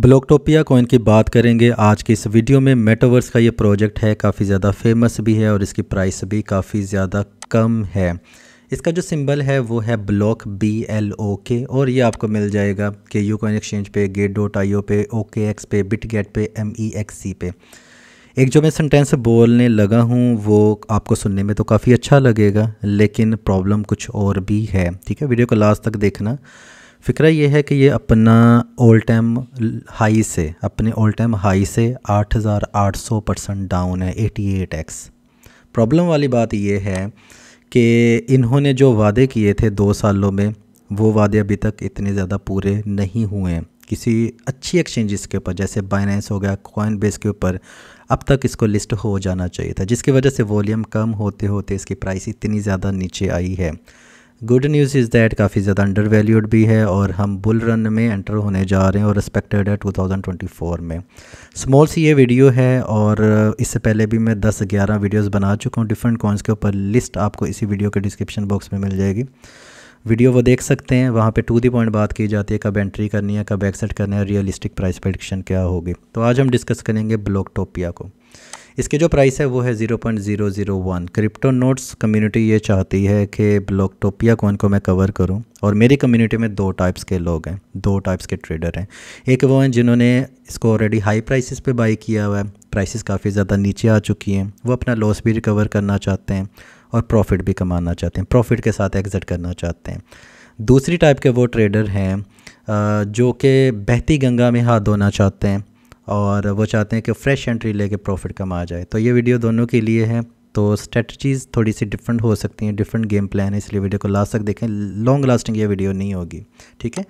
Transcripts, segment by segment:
ब्लॉकटोपिया coin की बात करेंगे आज की इस वीडियो में मेटावर्स का ये प्रोजेक्ट है काफ़ी ज़्यादा फेमस भी है और इसकी प्राइस भी काफ़ी ज़्यादा कम है इसका जो सिंबल है वो है ब्लॉक बी एल ओ के और ये आपको मिल जाएगा के यू कॉइन एक्सचेंज पे गेट डॉट आई ओ पे ओ के एक्स पे बिट गेट पे एम ई एक्स सी पे एक जो मैं सेंटेंस बोलने लगा हूँ वो आपको सुनने में तो काफ़ी अच्छा लगेगा लेकिन प्रॉब्लम कुछ और भी है ठीक है वीडियो को लास्ट तक देखना फ़िक्रा ये है कि ये अपना ओल टाइम हाई से अपने ओल टाइम हाई से 8,800 परसेंट डाउन है 88x प्रॉब्लम वाली बात ये है कि इन्होंने जो वादे किए थे दो सालों में वो वादे अभी तक इतने ज़्यादा पूरे नहीं हुए हैं किसी अच्छी एक्सचेंजेस के ऊपर जैसे बाइनेंस हो गया कॉइन बेस के ऊपर अब तक इसको लिस्ट हो जाना चाहिए था जिसकी वजह से वॉल्यूम कम होते होते इसकी प्राइस इतनी ज़्यादा नीचे आई है गुड न्यूज़ इज़ दैट काफ़ी ज़्यादा अंडर वैल्यूड भी है और हम बुल रन में एंटर होने जा रहे हैं और रिस्पेक्टेड है 2024 में स्मॉल सी ये वीडियो है और इससे पहले भी मैं 10-11 वीडियोस बना चुका हूँ डिफरेंट कॉइन्स के ऊपर लिस्ट आपको इसी वीडियो के डिस्क्रिप्शन बॉक्स में मिल जाएगी वीडियो वो देख सकते हैं वहाँ पे टू दी पॉइंट बात की जाती है कब एंट्री करनी है कब एक्सेट करना है रियलिस्टिक प्राइस प्रडिक्शन क्या होगी तो आज हम डिस्कस करेंगे ब्लॉक टोपिया को इसके जो प्राइस है वो है zero zero zero point one crypto notes community ये चाहती है कि ब्लॉक टोपिया कौन को मैं कवर करूं और मेरी कम्युनिटी में दो टाइप्स के लोग हैं दो टाइप्स के ट्रेडर हैं एक वो हैं जिन्होंने इसको ऑलरेडी हाई प्राइसेस पे बाई किया हुआ है प्राइसेस काफ़ी ज़्यादा नीचे आ चुकी हैं वो अपना लॉस भी रिकवर करना चाहते हैं और प्रॉफिट भी कमाना चाहते हैं प्रॉफिट के साथ एग्ज़िट करना चाहते हैं दूसरी टाइप के वो ट्रेडर हैं जो कि बहती गंगा में हाथ धोना चाहते हैं और वो चाहते हैं कि फ़्रेश एंट्री लेके प्रॉफिट कमा जाए तो ये वीडियो दोनों के लिए है तो स्ट्रेटजीज़ थोड़ी सी डिफरेंट हो सकती हैं डिफरेंट गेम प्लान है इसलिए वीडियो को लास्ट तक देखें लॉन्ग लास्टिंग ये वीडियो नहीं होगी ठीक है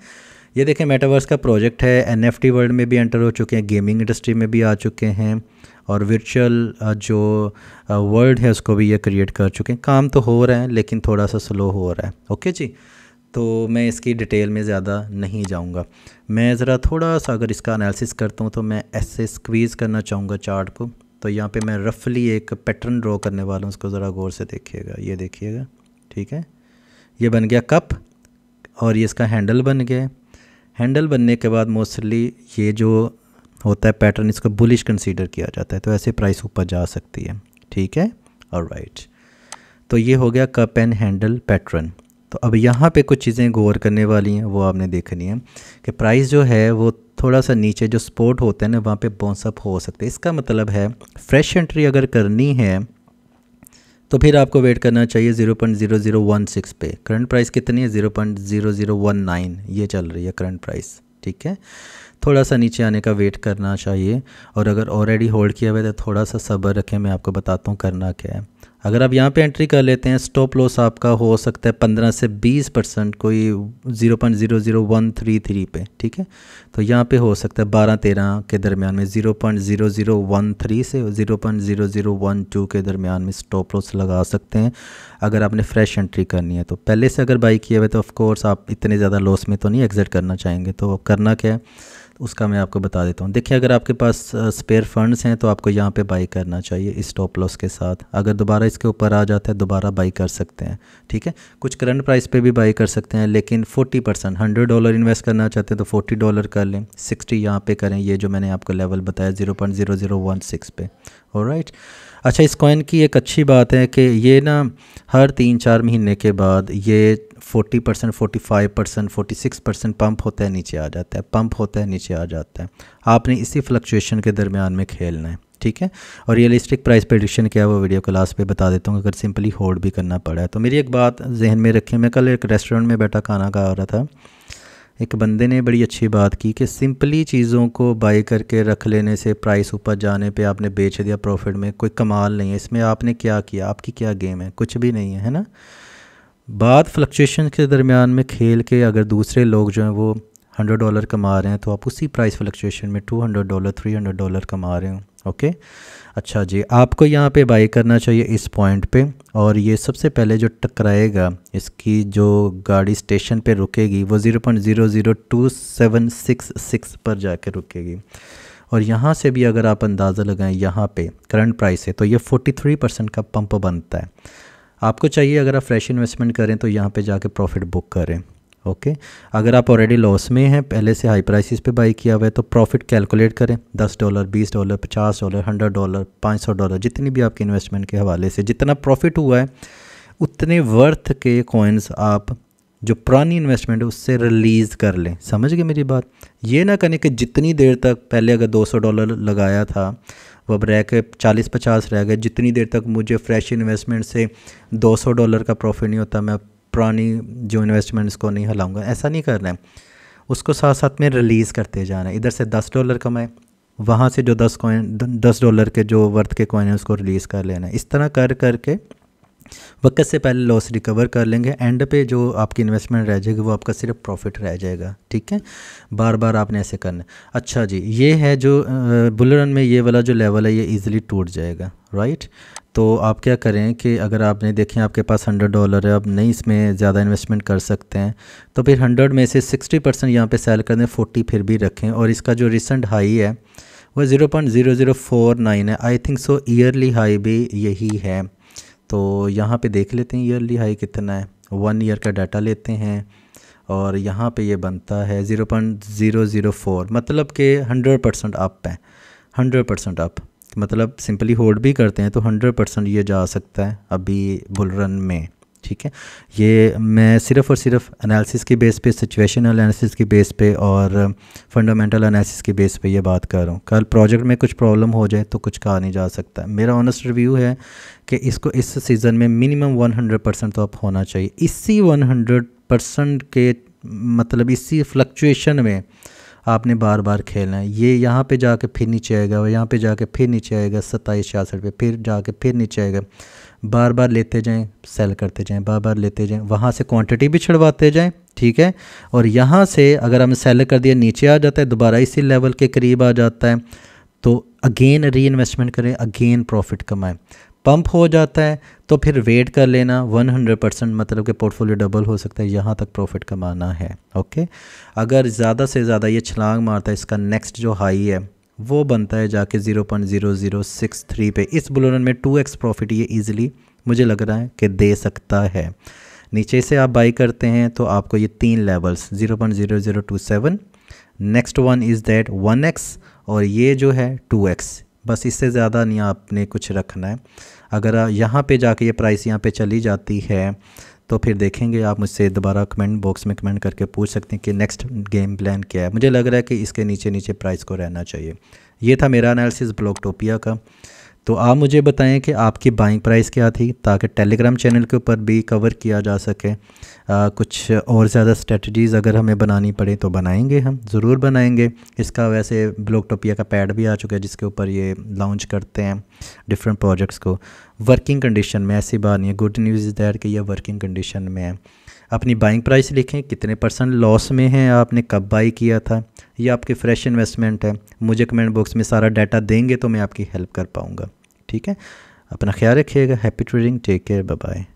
ये देखें मेटावर्स का प्रोजेक्ट है एन वर्ल्ड में भी एंटर हो चुके हैं गेमिंग इंडस्ट्री में भी आ चुके हैं और वर्चुअल जो वर्ल्ड है उसको भी ये क्रिएट कर चुके हैं काम तो हो रहा है लेकिन थोड़ा सा स्लो हो रहा है ओके जी तो मैं इसकी डिटेल में ज़्यादा नहीं जाऊंगा मैं ज़रा थोड़ा सा अगर इसका एनालिसिस करता हूँ तो मैं ऐसे स्क्वीज़ करना चाहूँगा चार्ट को तो यहाँ पे मैं रफली एक पैटर्न ड्रॉ करने वाला हूँ उसको ज़रा गौर से देखिएगा ये देखिएगा ठीक है ये बन गया कप और ये इसका हैंडल बन गया हैंडल बनने के बाद मोस्टली ये जो होता है पैटर्न इसको बुलिश कंसीडर किया जाता है तो ऐसे प्राइस ऊपर जा सकती है ठीक है और राइट तो ये हो गया कप एंड हैंडल पैटर्न तो अब यहाँ पे कुछ चीज़ें गौर करने वाली हैं वो आपने देखनी है कि प्राइस जो है वो थोड़ा सा नीचे जो स्पोर्ट होता है ना वहाँ पे बॉन्सअप हो सकते हैं इसका मतलब है फ्रेश एंट्री अगर करनी है तो फिर आपको वेट करना चाहिए 0.0016 पे करंट प्राइस कितनी है 0.0019 ये चल रही है करंट प्राइस ठीक है थोड़ा सा नीचे आने का वेट करना चाहिए और अगर ऑलरेडी होल्ड किया हुआ है तो थोड़ा सा सब्र रखें मैं आपको बताता हूँ करना क्या है अगर आप यहाँ पे एंट्री कर लेते हैं स्टॉप लॉस आपका हो सकता है पंद्रह से बीस परसेंट कोई zero point zero zero one three three पे ठीक है तो यहाँ पे हो सकता है बारह तेरह के दरमियान में zero point zero zero one three से zero point zero zero one two के दरमियान में स्टॉप लॉस लगा सकते हैं अगर आपने फ्रेश एंट्री करनी है तो पहले से अगर बाई किया हुआ तो ऑफ़ कोर्स आप इतने ज़्यादा लॉस में तो नहीं एग्ज़िट करना चाहेंगे तो करना क्या है उसका मैं आपको बता देता हूँ देखिए अगर आपके पास स्पेयर फंड्स हैं तो आपको यहाँ पे बाई करना चाहिए इस स्टॉप लॉस के साथ अगर दोबारा इसके ऊपर आ जाता है दोबारा बाई कर सकते हैं ठीक है कुछ करंट प्राइस पे भी बाई कर सकते हैं लेकिन 40 परसेंट हंड्रेड डॉलर इन्वेस्ट करना चाहते हैं तो फोर्टी डॉलर कर लें सिक्सटी यहाँ पर करें ये जो मैंने आपको लेवल बताया zero point zero zero one six पे और राइट अच्छा इस कॉइन की एक अच्छी बात है कि ये ना हर तीन चार महीने के बाद ये forty percent forty five percent forty six percent pump होता है नीचे आ जाता है पम्प होता है नीचे आ जाता है आपने इसी फ्लक्चुएशन के दरमियान में खेलना है ठीक है और रियलिस्टिक प्राइस प्रडिक्शन क्या है वो वीडियो क्लास पे बता देता हूँ अगर सिंपली होल्ड भी करना पड़ा है तो मेरी एक बात जहन में रखें मैं कल एक रेस्टोरेंट में बैठा खाना खा रहा था एक बंदे ने बड़ी अच्छी बात की कि सिंपली चीज़ों को बाई करके रख लेने से प्राइस ऊपर जाने पे आपने बेच दिया प्रॉफिट में कोई कमाल नहीं है इसमें आपने क्या किया आपकी क्या गेम है कुछ भी नहीं है है ना बाद फ्लक्चुएशन के दरमियान में खेल के अगर दूसरे लोग जो हैं वो हंड्रेड डॉलर कमा रहे हैं तो आप उसी प्राइस फ्लक्चुएशन में two hundred dollar three hundred dollar कमा रहे हो ओके अच्छा जी आपको यहाँ पे बाई करना चाहिए इस पॉइंट पे और ये सबसे पहले जो टकराएगा इसकी जो गाड़ी स्टेशन पे रुकेगी वो zero point zero zero two seven six six पर जाके रुकेगी और यहाँ से भी अगर आप अंदाज़ा लगाएं यहाँ पे करंट प्राइस है तो ये थ्री परसेंट का पम्प बनता है आपको चाहिए अगर आप फ्रेश इन्वेस्टमेंट करें तो यहाँ पे जाके प्रॉफिट बुक करें ओके अगर आप ऑलरेडी लॉस में हैं पहले से हाई प्राइसेस पे बाई किया हुआ है तो प्रॉफिट कैलकुलेट करें दस डॉलर बीस डॉलर पचास डॉलर हंड्रेड डॉलर पाँच सौ डॉलर जितनी भी आपकी इन्वेस्टमेंट के हवाले से जितना प्रॉफिट हुआ है उतने वर्थ के कॉइन्स आप जो पुरानी इन्वेस्टमेंट है उससे रिलीज़ कर लें समझ गए मेरी बात ये ना करें कि जितनी देर तक पहले अगर 200 डॉलर लगाया था वह रह के चालीस पचास रह गए जितनी देर तक मुझे फ्रेश इन्वेस्टमेंट से दो सौ डॉलर का प्रॉफिट नहीं होता मैं पुरानी जो इन्वेस्टमेंट्स को नहीं हिलाऊंगा ऐसा नहीं करना है उसको साथ साथ में रिलीज़ करते जाना है इधर से दस डॉलर कमाए वहाँ से जो दस कॉइन दस डॉलर के जो वर्थ के कॉइन है उसको रिलीज़ कर लेना है इस तरह कर करके वक्त से पहले लॉस रिकवर कर लेंगे एंड पे जो आपकी इन्वेस्टमेंट रह जाएगी वो आपका सिर्फ प्रॉफिट रह जाएगा ठीक है बार बार आपने ऐसे करना अच्छा जी ये है जो बुल रन में ये वाला जो लेवल है ये इजीली टूट जाएगा राइट तो आप क्या करें कि अगर आपने देखें आपके पास हंड्रेड डॉलर है आप नहीं इसमें ज़्यादा इन्वेस्टमेंट कर सकते हैं तो फिर हंड्रेड में से सिक्सटी परसेंट यहाँ पर सेल कर दें फोर्टी फिर भी रखें और इसका जो रिसेंट हाई है वह zero point zero zero four nine है I think so yearly high भी यही है तो यहाँ पे देख लेते हैं ईयरली हाई कितना है वन ईयर का डाटा लेते हैं और यहाँ पे ये बनता है zero point zero zero four मतलब के हंड्रेड परसेंट अप है हंड्रेड परसेंट अप मतलब सिंपली होल्ड भी करते हैं तो हंड्रेड परसेंट ये जा सकता है अभी बुलरन में ठीक है ये मैं सिर्फ़ और सिर्फ एनालिसिस के बेस पे सिचुएशनल एनालिसिस के बेस पे और फंडामेंटल एनालिसिस के बेस पे ये बात कर रहा हूँ कल प्रोजेक्ट में कुछ प्रॉब्लम हो जाए तो कुछ कहा नहीं जा सकता मेरा ऑनेस्ट रिव्यू है कि इसको इस सीज़न में मिनिमम 100 परसेंट तो अब होना चाहिए इसी 100 परसेंट के मतलब इसी फ्लक्चुएशन में आपने बार बार खेलना है ये यहाँ पर जाके फिर नीचे आएगा यहाँ पर जाके फिर नीचे आएगा सत्ताईस छियासठ पर फिर जाके फिर नीचे आएगा बार बार लेते जाएं सेल करते जाएं बार बार लेते जाएं वहाँ से क्वांटिटी भी छिड़वाते जाएं ठीक है और यहाँ से अगर हम सेल कर दिया नीचे आ जाता है दोबारा इसी लेवल के करीब आ जाता है तो अगेन री इन्वेस्टमेंट करें अगेन प्रॉफिट कमाएं पंप हो जाता है तो फिर वेट कर लेना 100 परसेंट मतलब कि पोर्टफोलियो डबल हो सकता है यहाँ तक प्रॉफिट कमाना है ओके अगर ज़्यादा से ज़्यादा ये छलांग मारता है इसका नेक्स्ट जो हाई है वो बनता है जाके 0.0063 पे इस बुलोरन में 2x प्रॉफिट ये इजीली मुझे लग रहा है कि दे सकता है नीचे से आप बाई करते हैं तो आपको ये तीन levels 0.0027 next one is that 1x और ये जो है 2x बस इससे ज़्यादा नहीं आपने कुछ रखना है अगर यहाँ पे जाके ये प्राइस यहाँ पे चली जाती है तो फिर देखेंगे आप मुझसे दोबारा कमेंट बॉक्स में कमेंट करके पूछ सकते हैं कि नेक्स्ट गेम प्लान क्या है मुझे लग रहा है कि इसके नीचे नीचे प्राइस को रहना चाहिए ये था मेरा एनालिसिस ब्लॉक टोपिया का तो आप मुझे बताएं कि आपकी बाइंग प्राइस क्या थी ताकि टेलीग्राम चैनल के ऊपर भी कवर किया जा सके आ, कुछ और ज़्यादा स्ट्रेटजीज़ अगर हमें बनानी पड़े तो बनाएंगे हम ज़रूर बनाएंगे इसका वैसे ब्लॉक टोपिया का पैड भी आ चुका है जिसके ऊपर ये लॉन्च करते हैं डिफरेंट प्रोजेक्ट्स को वर्किंग कंडीशन में ऐसी बात नहीं है गुड न्यूज़ इज़ दैट कि यह वर्किंग कंडीशन में है अपनी बाइंग प्राइस लिखें कितने परसेंट लॉस में है आपने कब बाई किया था यह आपकी फ़्रेश इन्वेस्टमेंट है मुझे कमेंट बॉक्स में सारा डाटा देंगे तो मैं आपकी हेल्प कर पाऊँगा ठीक है अपना ख्याल रखिएगा happy trading take care bye